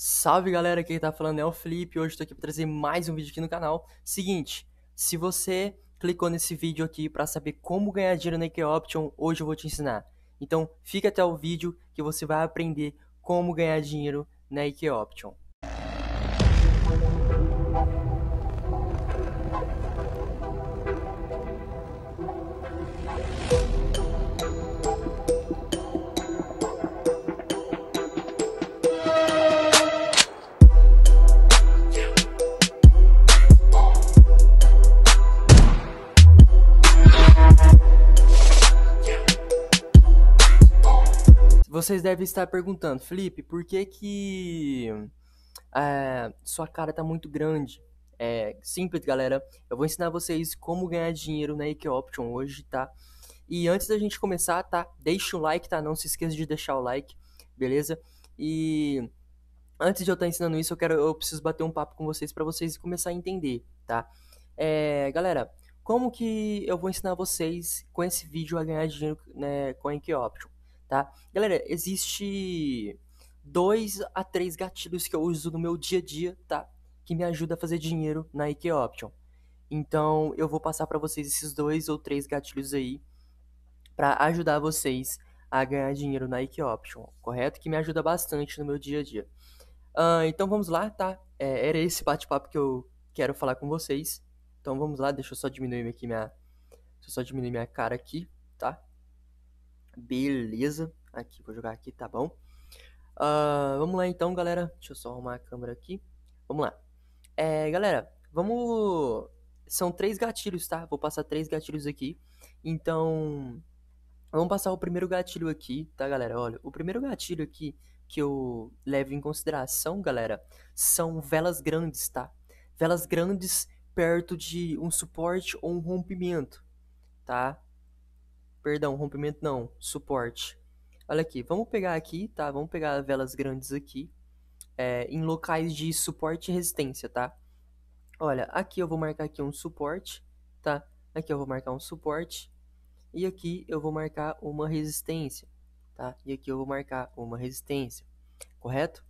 Salve galera, quem tá falando é o Felipe, hoje tô aqui pra trazer mais um vídeo aqui no canal. Seguinte, se você clicou nesse vídeo aqui para saber como ganhar dinheiro na IK Option, hoje eu vou te ensinar. Então fica até o vídeo que você vai aprender como ganhar dinheiro na IK Option. Vocês devem estar perguntando, Felipe, por que que é, sua cara tá muito grande? É simples, galera. Eu vou ensinar vocês como ganhar dinheiro na IK Option hoje, tá? E antes da gente começar, tá? Deixa o like, tá? Não se esqueça de deixar o like, beleza? E antes de eu estar tá ensinando isso, eu quero, eu preciso bater um papo com vocês para vocês começar a entender, tá? É, galera, como que eu vou ensinar vocês com esse vídeo a ganhar dinheiro né, com a IK Option? tá? Galera, existe dois a três gatilhos que eu uso no meu dia a dia, tá? Que me ajuda a fazer dinheiro na IK Option. Então, eu vou passar para vocês esses dois ou três gatilhos aí para ajudar vocês a ganhar dinheiro na IK Option, correto? Que me ajuda bastante no meu dia a dia. Uh, então vamos lá, tá? É, era esse bate-papo que eu quero falar com vocês. Então vamos lá, deixa eu só diminuir aqui minha. Deixa eu só diminuir minha cara aqui Beleza. Aqui, vou jogar aqui, tá bom. Uh, vamos lá então, galera. Deixa eu só arrumar a câmera aqui. Vamos lá. É, galera, vamos... São três gatilhos, tá? Vou passar três gatilhos aqui. Então, vamos passar o primeiro gatilho aqui, tá, galera? Olha, o primeiro gatilho aqui que eu levo em consideração, galera, são velas grandes, tá? Velas grandes perto de um suporte ou um rompimento, tá? Perdão, rompimento não, suporte. Olha aqui, vamos pegar aqui, tá? Vamos pegar velas grandes aqui, é, em locais de suporte e resistência, tá? Olha, aqui eu vou marcar aqui um suporte, tá? Aqui eu vou marcar um suporte e aqui eu vou marcar uma resistência, tá? E aqui eu vou marcar uma resistência, correto?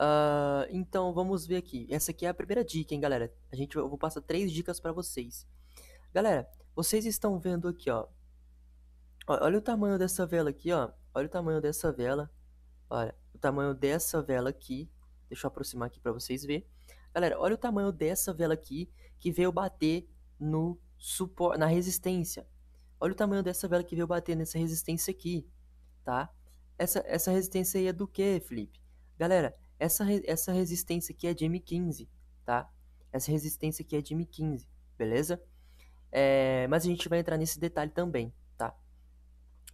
Uh, então vamos ver aqui. Essa aqui é a primeira dica, hein, galera? A gente eu vou passar três dicas para vocês. Galera, vocês estão vendo aqui, ó. Olha o tamanho dessa vela aqui, ó. Olha o tamanho dessa vela. Olha, o tamanho dessa vela aqui. Deixa eu aproximar aqui para vocês ver. Galera, olha o tamanho dessa vela aqui que veio bater no supor na resistência. Olha o tamanho dessa vela que veio bater nessa resistência aqui, tá? Essa, essa resistência aí é do que, Felipe? Galera, essa, essa resistência aqui é de M15, tá? Essa resistência aqui é de M15, beleza? É, mas a gente vai entrar nesse detalhe também,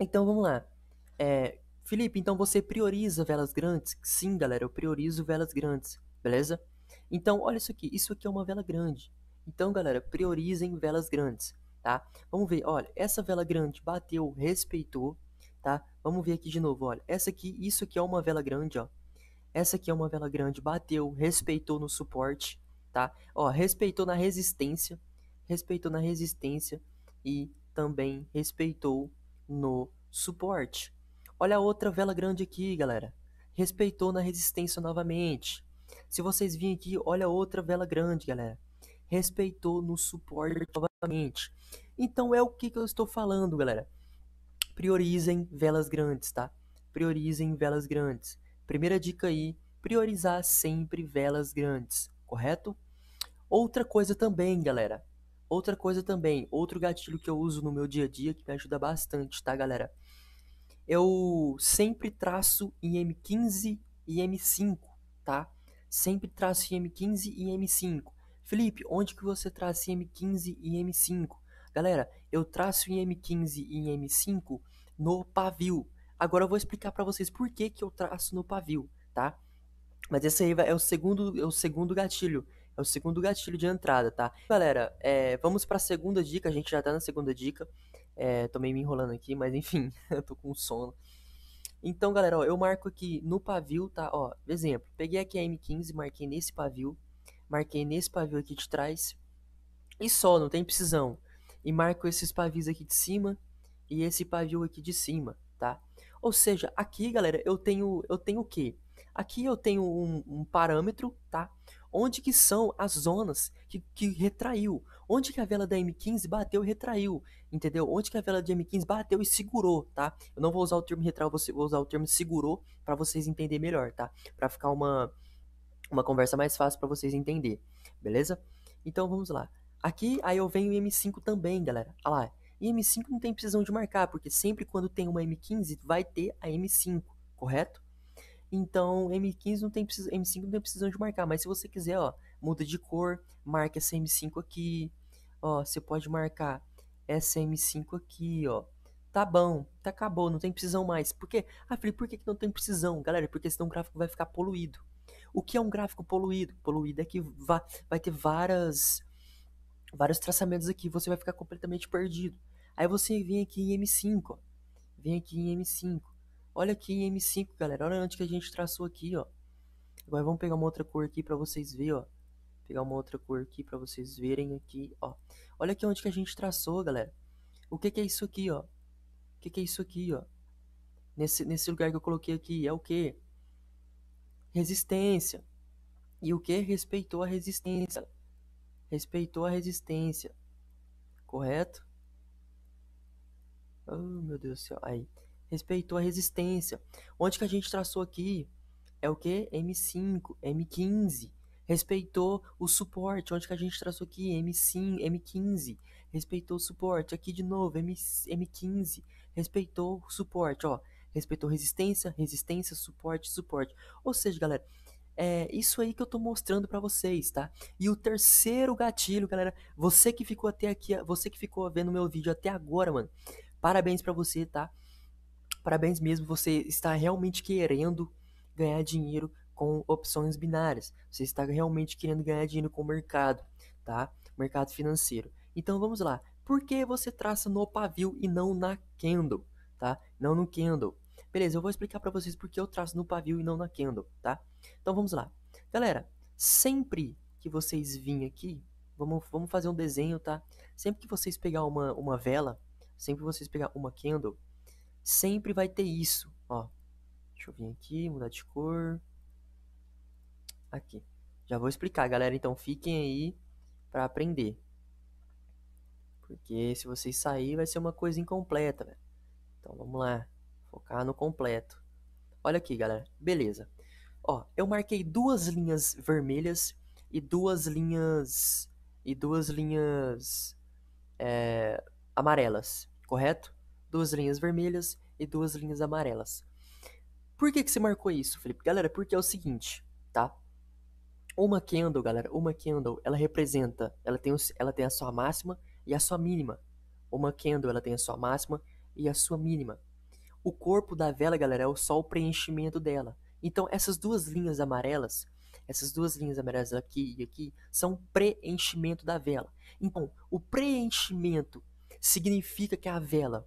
então vamos lá. É, Felipe, então você prioriza velas grandes? Sim, galera, eu priorizo velas grandes, beleza? Então, olha isso aqui. Isso aqui é uma vela grande. Então, galera, priorizem velas grandes, tá? Vamos ver, olha, essa vela grande bateu, respeitou, tá? Vamos ver aqui de novo, olha. Essa aqui, isso aqui é uma vela grande, ó. Essa aqui é uma vela grande, bateu, respeitou no suporte, tá? Ó, respeitou na resistência, respeitou na resistência e também respeitou no suporte. Olha a outra vela grande aqui, galera. Respeitou na resistência novamente. Se vocês virem aqui, olha outra vela grande, galera. Respeitou no suporte novamente. Então é o que, que eu estou falando, galera. Priorizem velas grandes, tá? Priorizem velas grandes. Primeira dica aí, priorizar sempre velas grandes, correto? Outra coisa também, galera. Outra coisa também, outro gatilho que eu uso no meu dia a dia que me ajuda bastante, tá, galera? Eu sempre traço em M15 e M5, tá? Sempre traço em M15 e M5. Felipe, onde que você traça em M15 e M5? Galera, eu traço em M15 e M5 no pavio. Agora eu vou explicar para vocês por que, que eu traço no pavio, tá? Mas esse aí é o segundo, é o segundo gatilho é o segundo gatilho de entrada, tá? Galera, é, vamos para a segunda dica. A gente já tá na segunda dica. É, me enrolando aqui, mas enfim, eu tô com sono. Então, galera, ó, eu marco aqui no pavio, tá? Ó, exemplo, peguei aqui a M15, marquei nesse pavio, marquei nesse pavio aqui de trás e só, não tem precisão. E marco esses pavios aqui de cima e esse pavio aqui de cima, tá? Ou seja, aqui, galera, eu tenho eu tenho o quê? Aqui eu tenho um, um parâmetro, tá? Onde que são as zonas que, que retraiu? Onde que a vela da M15 bateu e retraiu? Entendeu? Onde que a vela da M15 bateu e segurou, tá? Eu não vou usar o termo retraiu, vou usar o termo segurou para vocês entenderem melhor, tá? Para ficar uma, uma conversa mais fácil para vocês entender, beleza? Então vamos lá. Aqui, aí eu venho M5 também, galera. Olha lá, e M5 não tem precisão de marcar, porque sempre quando tem uma M15, vai ter a M5, correto? Então, M15 não tem M5 não tem precisão de marcar, mas se você quiser, ó, muda de cor, marca essa M5 aqui, ó, você pode marcar essa M5 aqui, ó. Tá bom, tá acabou, não tem precisão mais. Por quê? Ah, Felipe, por que, que não tem precisão? Galera, porque senão o gráfico vai ficar poluído. O que é um gráfico poluído? Poluído é que va... vai ter várias vários traçamentos aqui, você vai ficar completamente perdido. Aí você vem aqui em M5, ó. Vem aqui em M5. Olha aqui em M5, galera. Olha onde que a gente traçou aqui, ó. Agora vamos pegar uma outra cor aqui para vocês verem, ó. Pegar uma outra cor aqui para vocês verem aqui, ó. Olha aqui onde que a gente traçou, galera. O que que é isso aqui, ó? O que que é isso aqui, ó? Nesse, nesse lugar que eu coloquei aqui, é o que? Resistência. E o que? Respeitou a resistência. Respeitou a resistência. Correto? Oh, meu Deus do céu. Aí respeitou a resistência. Onde que a gente traçou aqui é o que? M5, M15. Respeitou o suporte. Onde que a gente traçou aqui? M5, M15. Respeitou o suporte. Aqui de novo, M, M15. Respeitou o suporte. Ó, respeitou resistência, resistência, suporte, suporte. Ou seja, galera, é isso aí que eu tô mostrando para vocês, tá? E o terceiro gatilho, galera, você que ficou até aqui, você que ficou vendo meu vídeo até agora, mano, parabéns para você, tá? Parabéns mesmo, você está realmente querendo ganhar dinheiro com opções binárias. Você está realmente querendo ganhar dinheiro com o mercado, tá? Mercado financeiro. Então vamos lá. Por que você traça no pavio e não na candle, tá? Não no candle. Beleza, eu vou explicar para vocês por que eu traço no pavio e não na candle, tá? Então vamos lá. Galera, sempre que vocês virem aqui, vamos, vamos fazer um desenho, tá? Sempre que vocês pegar uma, uma vela, sempre que vocês pegar uma candle, Sempre vai ter isso, ó. Deixa eu vir aqui, mudar de cor. Aqui. Já vou explicar, galera. Então fiquem aí para aprender. Porque se vocês sair, vai ser uma coisa incompleta, velho. Então vamos lá. Focar no completo. Olha aqui, galera. Beleza. Ó, eu marquei duas linhas vermelhas e duas linhas. E duas linhas. É, amarelas, correto? duas linhas vermelhas e duas linhas amarelas. Por que, que você marcou isso, Felipe? Galera, porque é o seguinte, tá? Uma candle, galera, uma candle, ela representa, ela tem, ela tem a sua máxima e a sua mínima. Uma candle, ela tem a sua máxima e a sua mínima. O corpo da vela, galera, é só o preenchimento dela. Então, essas duas linhas amarelas, essas duas linhas amarelas aqui e aqui, são preenchimento da vela. Então, o preenchimento significa que a vela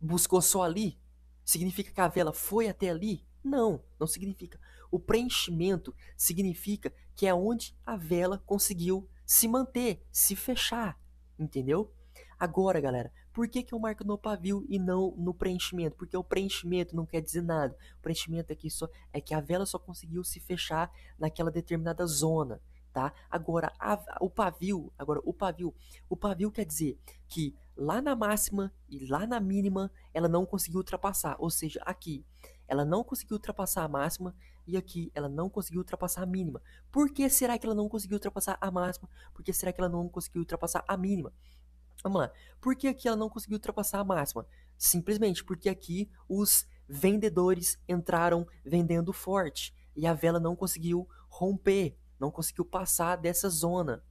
buscou só ali? Significa que a vela foi até ali? Não, não significa. O preenchimento significa que é onde a vela conseguiu se manter, se fechar, entendeu? Agora, galera, por que, que eu marco no pavio e não no preenchimento? Porque o preenchimento não quer dizer nada. O preenchimento aqui só é que a vela só conseguiu se fechar naquela determinada zona, tá? Agora, a, o pavio, agora o pavio, o pavio quer dizer que lá na máxima e lá na mínima ela não conseguiu ultrapassar. Ou seja, aqui ela não conseguiu ultrapassar a máxima e aqui ela não conseguiu ultrapassar a mínima. Por que será que ela não conseguiu ultrapassar a máxima? Por que será que ela não conseguiu ultrapassar a mínima? Vamos lá. Por que aqui ela não conseguiu ultrapassar a máxima? Simplesmente porque aqui os vendedores entraram vendendo forte e a vela não conseguiu romper, não conseguiu passar dessa zona.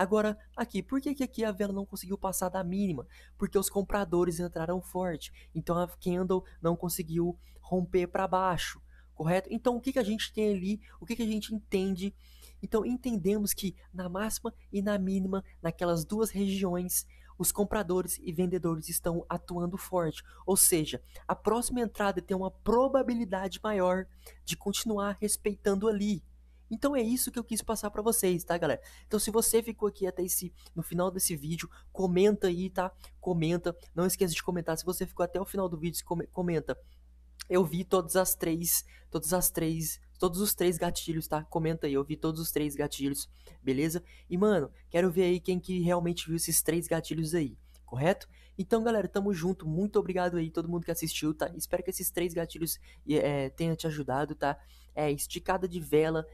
Agora, aqui, por que, que aqui a vela não conseguiu passar da mínima? Porque os compradores entraram forte, então a candle não conseguiu romper para baixo, correto? Então, o que, que a gente tem ali, o que, que a gente entende? Então, entendemos que na máxima e na mínima, naquelas duas regiões, os compradores e vendedores estão atuando forte, ou seja, a próxima entrada tem uma probabilidade maior de continuar respeitando ali. Então é isso que eu quis passar para vocês, tá, galera? Então se você ficou aqui até esse no final desse vídeo, comenta aí, tá? Comenta, não esqueça de comentar. Se você ficou até o final do vídeo, comenta. Eu vi todas as três, todas as três, todos os três gatilhos, tá? Comenta aí, eu vi todos os três gatilhos, beleza? E mano, quero ver aí quem que realmente viu esses três gatilhos aí correto? Então, galera, tamo junto. Muito obrigado aí, todo mundo que assistiu, tá? Espero que esses três gatilhos é, eh, eh, tenham te ajudado, tá? é, esticada de vela,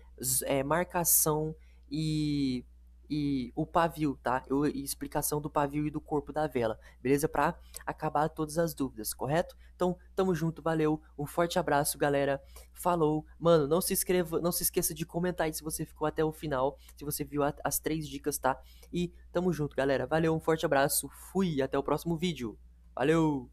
é, marcação e, e o pavio, tá? Eu, explicação do pavio e do corpo da vela, beleza? Para acabar todas as dúvidas, correto? Então, tamo junto, valeu, um forte abraço, galera. Falou, mano, não se inscreva, não se esqueça de comentar aí se você ficou até o final, se você viu a, as três dicas, tá? E tamo junto, galera. Valeu, um forte abraço, fui, até o próximo vídeo. Valeu!